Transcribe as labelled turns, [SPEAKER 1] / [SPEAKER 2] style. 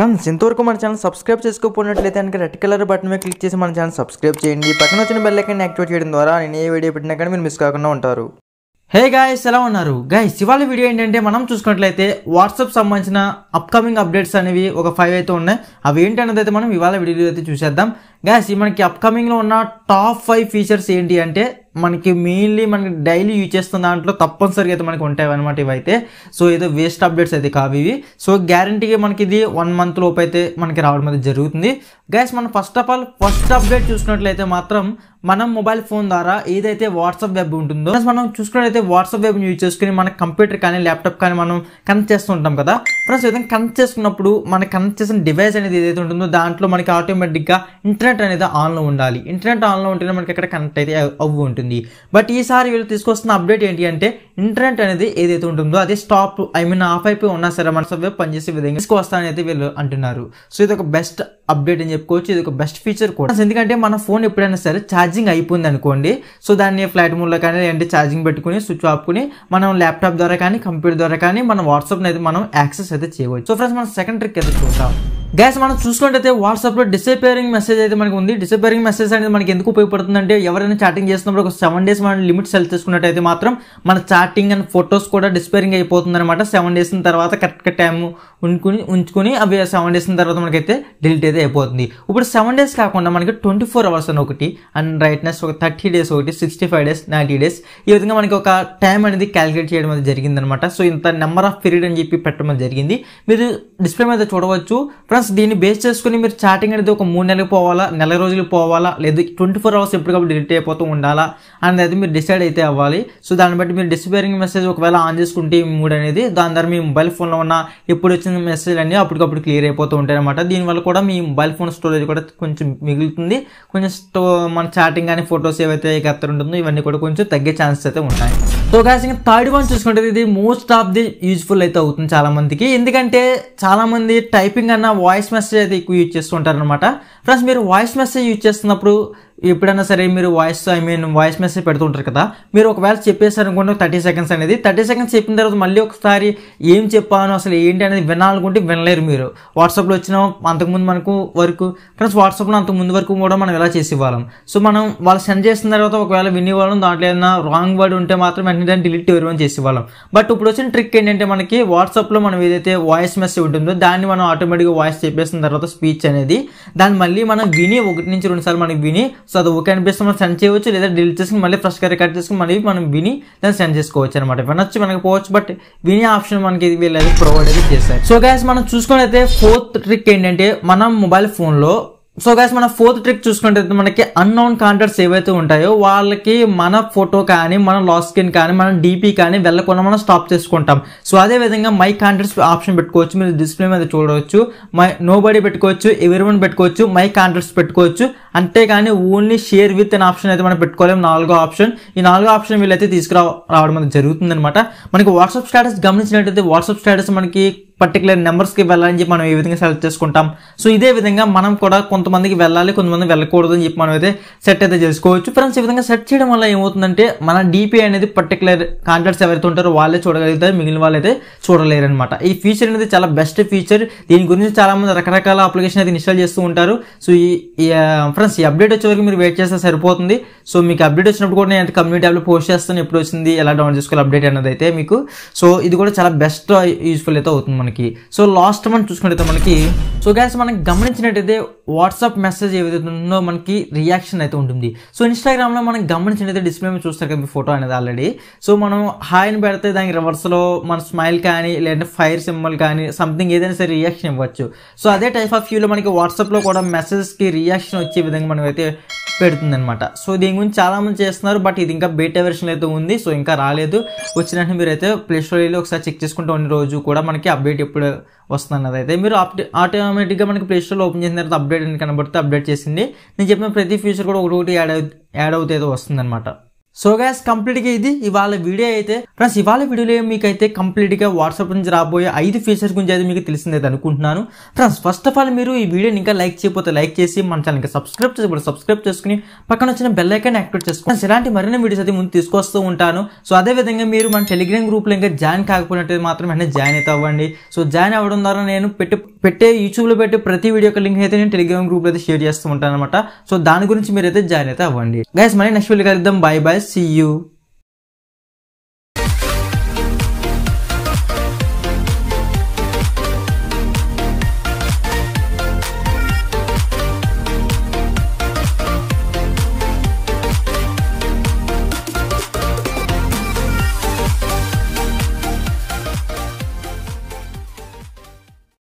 [SPEAKER 1] Friends ఇంతవరకు మన channel subscribe చేసుకోపోయినట్లయితే కనుక రెడ్ కలర్ బటన్ మీద క్లిక్ చేసి మన ఛానల్ సబ్స్క్రైబ్ చేయండి పక్కన వచ్చిన బెల్ ఐకన్ యాక్టివేట్ చేయడం ద్వారా నేను ఏ వీడియో పెట్టినా కానీ మీరు మిస్ కాకుండా ఉంటారు హే గాయస్ ఎలా ఉన్నారు గాయస్ ఇవాళ వీడియో ఏంటంటే మనం చూసుకున్నట్లయితే వాట్సాప్ సంబంధించిన అప్కమింగ్ అప్డేట్స్ అనేవి ఒక ఫైవ్ అయితే ఉన్నాయి అవి ఏంటన్నది అయితే మనం ఇవాళ వీడియోలో అయితే చూసేద్దాం గాయస్ మనకి అప్కమింగ్లో ఉన్న టాప్ ఫైవ్ ఫీచర్స్ ఏంటి అంటే మనకి మెయిన్లీ మనకి డైలీ యూజ్ చేస్తున్న దాంట్లో తప్పనిసరిగా అయితే మనకి ఉంటాయి అనమాట ఇవైతే సో ఏదో వేస్ట్ అప్డేట్స్ అయితే కావు ఇవి సో గ్యారంటీగా మనకి ఇది వన్ మంత్ లోపు అయితే మనకి రావడం అయితే జరుగుతుంది గ్యాస్ మనం first of all first update చూసినట్లయితే మాత్రం మనం మొబైల్ ఫోన్ ద్వారా ఏదైతే వాట్సాప్ వెబ్ ఉంటుందో మనం చూసుకున్నట్లయితే వాట్సాప్ వెబ్ యూజ్ చేసుకుని మన కంప్యూటర్ కానీ ల్యాప్టాప్ కానీ మనం కనెక్ట్ చేస్తూ ఉంటాం కదా ఫ్రెండ్స్ విధంగా కనెక్ట్ చేసుకున్నప్పుడు మన కనెక్ట్ చేసిన డివైస్ అనేది ఏదైతే ఉంటుందో దాంట్లో మనకి ఆటోమేటిక్గా ఇంటర్నెట్ అనేది ఆన్లో ఉండాలి ఇంటర్నెట్ ఆన్లో ఉంటేనే మనకి ఎక్కడ కనెక్ట్ అయితే అవ్వు ఉంటుంది బట్ ఈసారి వీళ్ళు తీసుకొస్తున్న అప్డేట్ ఏంటి అంటే ఇంటర్నెట్ అనేది ఏదైతే ఉంటుందో అది స్టాప్ ఐ మీన్ ఆఫ్ అయిపోయి ఉన్నా సరే మన వెబ్ పనిచేసే విధంగా తీసుకొస్తానని అయితే వీళ్ళు అంటున్నారు సో ఇది ఒక బెస్ట్ అప్డేట్ అని చెప్పుకోవచ్చు ఇది ఒక బెస్ట్ ఫీచర్ కూడా ఎందుకంటే మన ఫోన్ ఎప్పుడైనా సరే ఛార్జ్ ఛార్జింగ్ అయిపోయింది అనుకోండి సో దాన్ని ఫ్లైట్ మూడ్లో కానీ లేదంటే ఛార్జింగ్ పెట్టుకుని స్విచ్ ఆపుకుని మనం ల్యాప్టాప్ ద్వారా కానీ కంప్యూటర్ ద్వారా కానీ మన వాట్సాప్ని అయితే మనం యాక్సెస్ అయితే చేయవచ్చు సో ఫ్రెండ్స్ మనం సెకండ్ ట్రిక్ అయితే చూద్దాం గ్యాస్ మనం చూసుకుంటే వాట్సాప్లో డిసపేరింగ్ మెసేజ్ అయితే మనకి ఉంది డిసపేరింగ్ మెసేజ్ అనేది మనకి ఎందుకు ఉపయోగపడుతుంది అంటే ఎవరైనా చాటింగ్ చేస్తున్నప్పుడు ఒక సెవెన్ డేస్ మనం లిమిట్ సెల్ చేసుకున్నట్టయితే మాత్రం మన చాటింగ్ అండ్ ఫొటోస్ కూడా డిస్పేరింగ్ అయిపోతుంది అనమాట సెవెన్ డేస్ తర్వాత కరెక్ట్ టైం ఉంచుకుని ఉంచుకుని అవి సెవెన్ డేస్ తర్వాత మనకైతే డిలీట్ అయితే అయిపోతుంది ఇప్పుడు సెవెన్ డేస్ కాకుండా మనకి ట్వంటీ ఫోర్ అవర్స్ అని ఒకటి అండ్ రైట్నెస్ ఒక థర్టీ డేస్ ఒకటి sixty five days ninety days ఈ విధంగా మనకి ఒక టైం అనేది క్యాలిక్యులేట్ చేయడం అనేది జరిగిందనమాట సో ఇంత నెంబర్ ఆఫ్ పీరియడ్ అని చెప్పి పెట్టడం జరిగింది మీరు డిస్ప్లే మీద చూడవచ్చు ఫ్రెండ్స్ దీన్ని బేస్ చేసుకుని మీరు చాటింగ్ అనేది ఒక మూడు నెలలు పోవాలా నెల రోజులు పోవాలా లేదా ట్వంటీ ఫోర్ అవర్స్ ఎప్పటికప్పుడు డిలీట్ అయిపోతూ ఉండాలా అనేది అయితే మీరు డిసైడ్ అయితే అవ్వాలి సో దాన్ని బట్టి మీరు డిస్పేరింగ్ మెసేజ్ ఒకవేళ ఆన్ చేసుకుంటే ఈ మూడు అనేది దాని ద్వారా మీ మొబైల్ ఫోన్లో ఉన్న ఎప్పుడు వచ్చిన మెసేజ్ అన్ని అప్పటికప్పుడు క్లియర్ అయిపోతూ ఉంటాయి అనమాట దీనివల్ల కూడా మీ మొబైల్ ఫోన్ స్టోరేజ్ కూడా కొంచెం మిగులుతుంది కొంచెం స్టో మన చాటింగ్ కానీ ఫొటోస్ ఏవైతే ఎక్కడ ఉంటుందో ఇవన్నీ కూడా కొంచెం తగ్గే ఛాన్సెస్ అయితే ఉంటాయి సో గాస్ ఇంకా థర్డ్ వన్ చూసుకుంటే ఇది మోస్ట్ ఆఫ్ ది యూజ్ఫుల్ అయితే అవుతుంది చాలా మందికి ఎందుకంటే చాలా మంది టైపింగ్ అన్న వాయిస్ మెసేజ్ అయితే ఎక్కువ యూజ్ చేస్తుంటారనమాట ఫ్రెండ్స్ మీరు వాయిస్ మెసేజ్ యూజ్ చేస్తున్నప్పుడు ఎప్పుడైనా సరే మీరు voice I mean voice message పెడుతుంటారు కదా మీరు ఒకవేళ చెప్పేసారనుకోండి థర్టీ సెకండ్స్ అనేది థర్టీ సెకండ్స్ చెప్పిన తర్వాత మళ్ళీ ఒకసారి ఏం చెప్పాను అసలు ఏంటి అనేది వినాలనుకుంటే వినలేరు మీరు వాట్సాప్లో వచ్చిన అంతకుముందు మనకు వరకు ఫ్రెండ్స్ వాట్సాప్లో అంతకుముందు వరకు కూడా మనం ఎలా చేసి ఇవ్వాలి సో మనం వాళ్ళు సెండ్ చేసిన తర్వాత ఒకవేళ వినేవాళ్ళం దాంట్లో ఏదైనా రాంగ్ వర్డ్ ఉంటే మాత్రం వెంటనే డిలీట్ ఎవరివని చేసి ఇవ్వాలి బట్ ఇప్పుడు వచ్చిన ట్రిక్ ఏంటంటే మనకి వాట్సాప్లో మనం ఏదైతే వాయిస్ మెసేజ్ ఉంటుందో దాన్ని మనం ఆటోమేటిక్గా వాయిస్ చెప్పేసిన తర్వాత స్పీచ్ అనేది దాన్ని మళ్ళీ మనం విని ఒకటి నుంచి రెండుసార్లు మనం విని సో అది ఓకే అనిపిస్తే మనం సెండ్ చేయవచ్చు లేదా డిలీట్ చేసుకుని మళ్ళీ ఫ్రెష్గా రికార్డ్ చేసుకుని మళ్ళీ మనం విని దాన్ని సెండ్ చేసుకోవచ్చు అనమాట వినొచ్చు మనకి పోవచ్చు బట్ విని ఆప్షన్ మనకి ఇది వీళ్ళు ప్రొవైడ్ అయితే చేస్తారు సో గ్యాస్ మనం చూసుకుని అయితే ఫోర్త్ ట్రిక్ ఏంటంటే మనం మొబైల్ ఫోన్లో సో గైస్ మన ఫోర్త్ ట్రిక్ చూసుకుంటే మనకి అన్నోన్ కాంటాక్ట్స్ ఏవైతే ఉంటాయో వాళ్ళకి మన ఫోటో కానీ మన లాస్ స్కిన్ కానీ మన డీపీ కానీ వెళ్ళకుండా మనం స్టాప్ చేసుకుంటాం సో అదే విధంగా మై కాంటాక్ట్స్ ఆప్షన్ పెట్టుకోవచ్చు మీరు డిస్ప్లే మీద చూడవచ్చు మై నో పెట్టుకోవచ్చు ఎవరివన్ పెట్టుకోవచ్చు మై కాంటాక్ట్స్ పెట్టుకోవచ్చు అంతేగాని ఓన్లీ షేర్ విత్ అనే ఆప్షన్ అయితే మనం పెట్టుకోలేము నాలుగో ఆప్షన్ ఈ నాలుగో ఆప్షన్ వీళ్ళైతే తీసుకురావడం అనేది జరుగుతుందనమాట మనకి వాట్సాప్ స్టేటస్ గమనించినట్టయితే వాట్సాప్ స్టేటస్ మనకి పర్టికులర్ నెంబర్స్కి వెళ్ళాలని చెప్పి మనం ఏ విధంగా సెలెక్ట్ చేసుకుంటాం సో ఇదే విధంగా మనం కూడా కొంతమందికి వెళ్ళాలి కొంతమంది వెళ్ళకూడదు అని చెప్పి మనం అయితే సెట్ అయితే చేసుకోవచ్చు ఫ్రెండ్స్ ఈ విధంగా సెట్ చేయడం వల్ల ఏమవుతుందంటే మన డీపీ అనేది పర్టికులర్ కాంటాక్ట్స్ ఎవరైతే ఉంటారో వాళ్ళే చూడగలుగుతారు మిగిలిన వాళ్ళైతే చూడలేరు అనమాట ఈ ఫీచర్ అనేది చాలా బెస్ట్ ఫీచర్ దీని గురించి చాలామంది రకరకాల అప్లికేషన్ అయితే ఇన్స్టాల్ చేస్తూ ఉంటారు సో ఈ ఫ్రెండ్స్ ఈ అప్డేట్ వచ్చే వరకు మీరు వెయిట్ చేస్తే సరిపోతుంది సో మీకు అప్డేట్ వచ్చినప్పుడు కూడా నేను కమ్యూనిటీ యాప్లో పోస్ట్ చేస్తాను ఎప్పుడు వచ్చింది ఎలా డౌన్లోడ్ చేసుకోవాలి అప్డేట్ అనేది అయితే మీకు సో ఇది కూడా చాలా బెస్ట్ యూస్ఫుల్ అయితే అవుతుంది మనకి మనకి సో లాస్ట్ మనం చూసుకుంటే మనకి సో గ్యాస్ మనం గమనించినట్టయితే వాట్సాప్ మెసేజ్ ఏదైతే ఉందో మనకి రియాక్షన్ అయితే ఉంటుంది సో ఇన్స్టాగ్రామ్లో మనం గమనించినట్టు డిస్ప్లే మీద చూస్తారు కదా మీ ఫోటో అనేది ఆల్రెడీ సో మనం హాయ్ అని పెడితే దానికి రివర్స్లో మన స్మైల్ కానీ లేదంటే ఫైర్ సింబల్ కానీ సంథింగ్ ఏదైనా సరే రియాక్షన్ ఇవ్వచ్చు సో అదే టైప్ ఆఫ్ వ్యూలో మనకి వాట్సాప్లో కూడా మెసేజ్కి రియాక్షన్ వచ్చే విధంగా మనం అయితే పెడుతుంది అనమాట సో దీని గురించి చాలామంది చేస్తున్నారు బట్ ఇది ఇంకా బీటా వెర్షన్ అయితే ఉంది సో ఇంకా రాలేదు వచ్చినట్టు మీరైతే వెళ్ళి ఒకసారి చెక్ చేసుకుంటే ఉన్న రోజు కూడా మనకి అప్డేట్ ఎప్పుడు వస్తుంది అన్నది అయితే మీరు ఆటోమేటిక్గా మనకి ప్లేస్టోర్లో ఓపెన్ చేసిన తర్వాత అప్డేట్ అని కనబడితే అప్డేట్ చేసింది నేను చెప్పిన ప్రతి ఫ్యూచర్ కూడా ఒకటి యాడ్ యాడ్ అవుతాయి వస్తుందన్నమాట సో గ్యాస్ కంప్లీట్గా ఇది ఇవాళ వీడియో అయితే ఫ్రెండ్స్ ఇవాళ వీడియోలో మీకైతే కంప్లీట్గా వాట్సాప్ నుంచి రాబోయే ఐదు ఫీచర్స్ గురించి అయితే మీకు తెలిసిందైతే అనుకుంటున్నాను ఫ్రెండ్స్ ఫస్ట్ ఆఫ్ ఆల్ మీరు ఈ వీడియోని ఇంకా లైక్ చేయకపోతే లైక్ చేసి మన ఛానల్ ఇంకా సబ్స్క్రైబ్ చేసి కూడా సబ్స్క్రైబ్ చేసుకుని పక్కన వచ్చిన బెల్ ఐకాన్ యాక్టివేట్ చేసుకోండి ఇలాంటి మరిన్ని వీడియోస్ అయితే ముందు తీసుకొస్తూ ఉంటాను సో అదేవిధంగా మీరు మన టెలిగ్రామ్ గ్రూప్లో ఇంకా జాయిన్ కాకపోయినట్టు మాత్రం వెంటనే జాయిన్ అయితే అవ్వండి సో జాయిన్ అవ్వడం ద్వారా నేను పెట్టి పెట్టే యూట్యూబ్లో పెట్టే ప్రతి వీడియో లింక్ అయితే నేను టెలిగ్రామ్ గ్రూప్లో అయితే షేర్ చేస్తూ ఉంటాను అనమాట సో దాని గురించి మీరు అయితే జాయిన్ అయితే అవ్వండి గ్యాస్ మళ్ళీ నెక్స్ట్ వీళ్ళు కలుద్దాం బాయ్ బాయ్ See you.